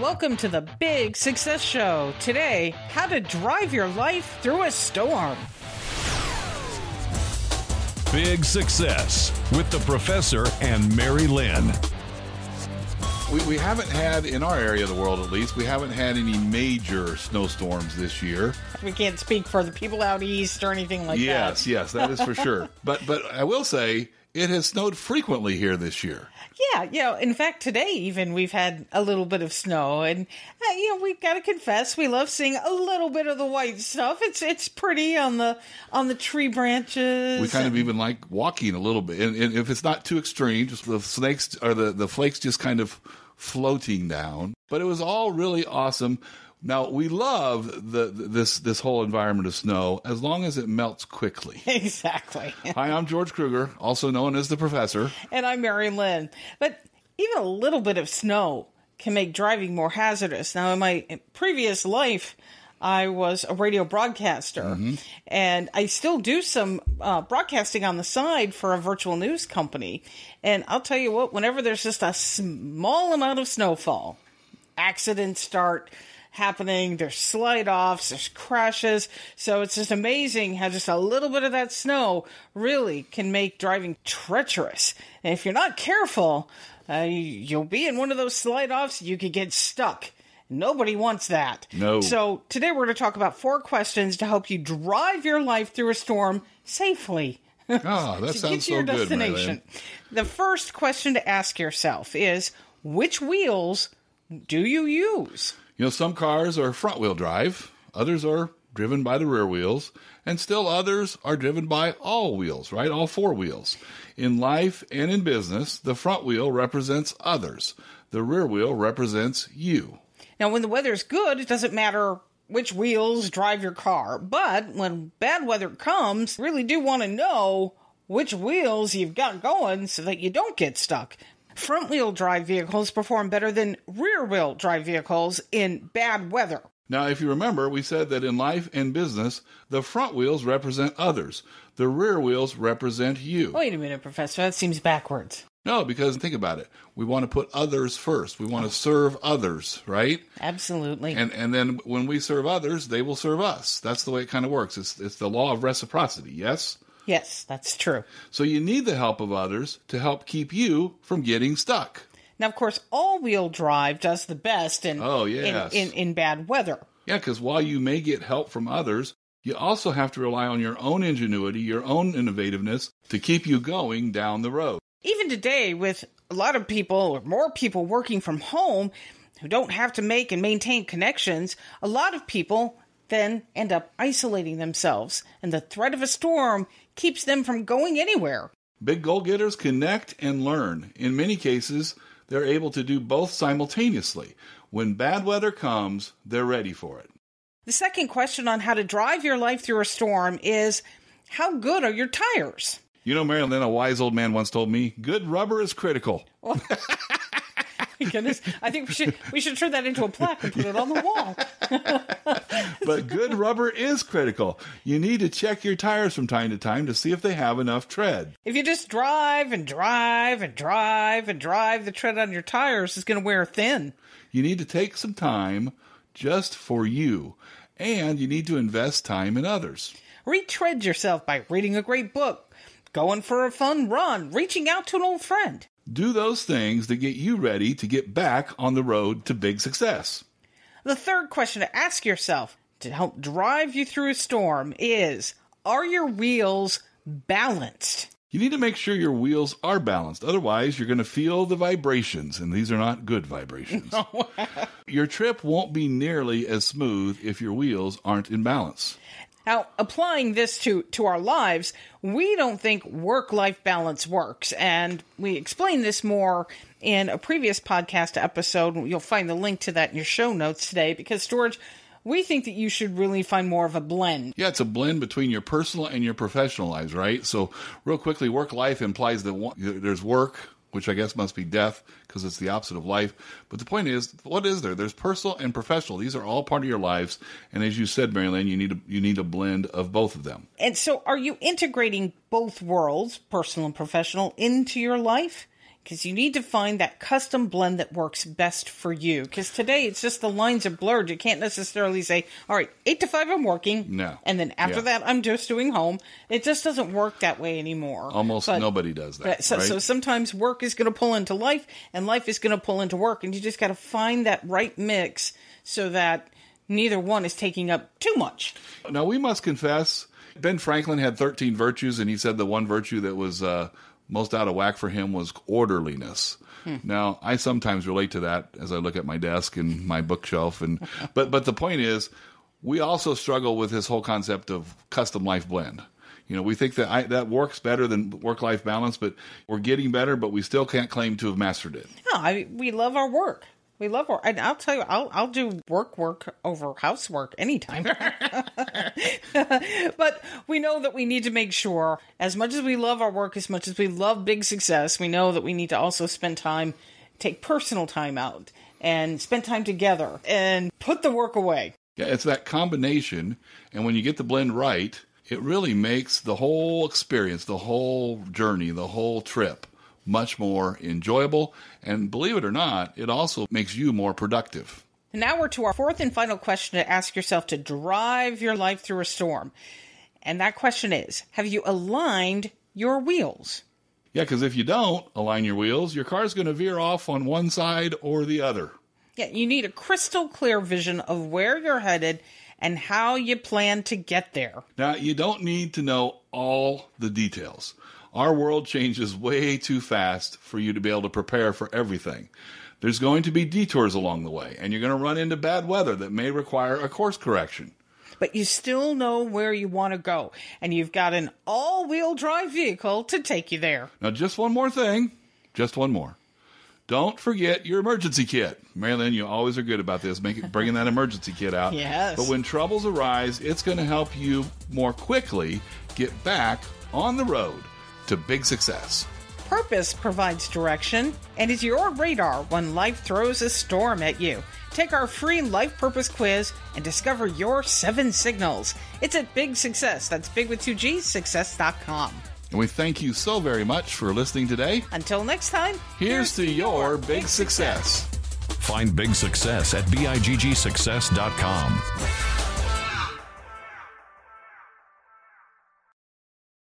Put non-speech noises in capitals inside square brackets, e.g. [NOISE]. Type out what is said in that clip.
Welcome to the Big Success Show. Today, how to drive your life through a storm. Big Success with the Professor and Mary Lynn. We, we haven't had, in our area of the world at least, we haven't had any major snowstorms this year. We can't speak for the people out east or anything like yes, that. Yes, yes, that is for sure. [LAUGHS] But but I will say it has snowed frequently here this year. Yeah, you know, in fact, today even we've had a little bit of snow, and uh, you know we've got to confess we love seeing a little bit of the white stuff. It's it's pretty on the on the tree branches. We kind of even like walking a little bit, and, and if it's not too extreme, just the snakes or the the flakes just kind of floating down. But it was all really awesome. Now we love the, this this whole environment of snow as long as it melts quickly. [LAUGHS] Exactly. Hi, I'm George Kruger, also known as the Professor, and I'm Mary Lynn. But even a little bit of snow can make driving more hazardous. Now, in my previous life, I was a radio broadcaster, mm-hmm. and I still do some uh, broadcasting on the side for a virtual news company. And I'll tell you what, whenever there's just a small amount of snowfall, accidents start happening. There's slide offs, there's crashes. So it's just amazing how just a little bit of that snow really can make driving treacherous. And if you're not careful, uh, you'll be in one of those slide offs, you could get stuck. Nobody wants that. No. So today we're going to talk about four questions to help you drive your life through a storm safely. Ah, that [LAUGHS] to sounds get to your so destination. Good, the first question to ask yourself is which wheels do you use? You know, some cars are front wheel drive, others are driven by the rear wheels, and still others are driven by all wheels, right? All four wheels. In life and in business, the front wheel represents others, the rear wheel represents you. Now, when the weather is good, it doesn't matter which wheels drive your car, but when bad weather comes, really do want to know which wheels you've got going so that you don't get stuck. Front wheel drive vehicles perform better than rear wheel drive vehicles in bad weather. Now, if you remember, we said that in life and business, the front wheels represent others, the rear wheels represent you. Wait a minute, Professor. That seems backwards. No, because think about it. We want to put others first. We want to serve others, right? Absolutely. And and then when we serve others, they will serve us. That's the way it kind of works. It's it's the law of reciprocity. Yes. Yes, that's true. So you need the help of others to help keep you from getting stuck. Now, of course, all wheel drive does the best in, oh, yes. in, in, in bad weather. Yeah, because while you may get help from others, you also have to rely on your own ingenuity, your own innovativeness to keep you going down the road. Even today, with a lot of people or more people working from home who don't have to make and maintain connections, a lot of people then end up isolating themselves, and the threat of a storm keeps them from going anywhere. Big goal getters connect and learn. In many cases, they're able to do both simultaneously. When bad weather comes, they're ready for it. The second question on how to drive your life through a storm is how good are your tires? You know, Marilyn, a wise old man once told me, good rubber is critical. Well, [LAUGHS] my goodness! I think we should we should turn that into a plaque and put it on the wall. [LAUGHS] but good rubber is critical. You need to check your tires from time to time to see if they have enough tread. If you just drive and drive and drive and drive, the tread on your tires is going to wear thin. You need to take some time just for you, and you need to invest time in others. Retread yourself by reading a great book, going for a fun run, reaching out to an old friend. Do those things to get you ready to get back on the road to big success. The third question to ask yourself to help drive you through a storm is Are your wheels balanced? You need to make sure your wheels are balanced. Otherwise, you're going to feel the vibrations, and these are not good vibrations. [LAUGHS] your trip won't be nearly as smooth if your wheels aren't in balance. Now, applying this to, to our lives, we don't think work life balance works. And we explain this more in a previous podcast episode. You'll find the link to that in your show notes today because, George, we think that you should really find more of a blend. Yeah, it's a blend between your personal and your professional lives, right? So, real quickly, work life implies that there's work, which I guess must be death because it's the opposite of life. But the point is, what is there? There's personal and professional. These are all part of your lives, and as you said, Marilyn, you need a, you need a blend of both of them. And so, are you integrating both worlds, personal and professional, into your life? because you need to find that custom blend that works best for you. Because today it's just the lines are blurred. You can't necessarily say, all right, eight to five I'm working. No. And then after yeah. that I'm just doing home. It just doesn't work that way anymore. Almost but, nobody does that. so, right? so sometimes work is going to pull into life and life is going to pull into work. And you just got to find that right mix so that neither one is taking up too much. Now we must confess, Ben Franklin had 13 virtues and he said the one virtue that was, uh, most out of whack for him was orderliness. Hmm. Now, I sometimes relate to that as I look at my desk and my bookshelf and [LAUGHS] but but the point is we also struggle with this whole concept of custom life blend. You know, we think that I, that works better than work life balance, but we're getting better, but we still can't claim to have mastered it. No, I, we love our work. We love work. And I'll tell you, I'll I'll do work work over housework anytime. [LAUGHS] but we know that we need to make sure as much as we love our work, as much as we love big success, we know that we need to also spend time, take personal time out and spend time together and put the work away. Yeah, it's that combination and when you get the blend right, it really makes the whole experience, the whole journey, the whole trip much more enjoyable. And believe it or not, it also makes you more productive. now we're to our fourth and final question to ask yourself to drive your life through a storm. And that question is Have you aligned your wheels? Yeah, because if you don't align your wheels, your car's going to veer off on one side or the other. Yeah, you need a crystal clear vision of where you're headed and how you plan to get there. Now, you don't need to know all the details. Our world changes way too fast for you to be able to prepare for everything. There's going to be detours along the way, and you're going to run into bad weather that may require a course correction but you still know where you want to go, and you've got an all wheel drive vehicle to take you there. Now, just one more thing. Just one more. Don't forget your emergency kit. Marilyn, you always are good about this, bringing that emergency kit out. [LAUGHS] Yes. But when troubles arise, it's going to help you more quickly get back on the road to big success. Purpose provides direction and is your radar when life throws a storm at you. Take our free life purpose quiz and discover your seven signals. It's at Big Success. That's big with 2G, success.com. And we thank you so very much for listening today. Until next time, here's, here's to your big, big success. success. Find big success at biggsuccess.com.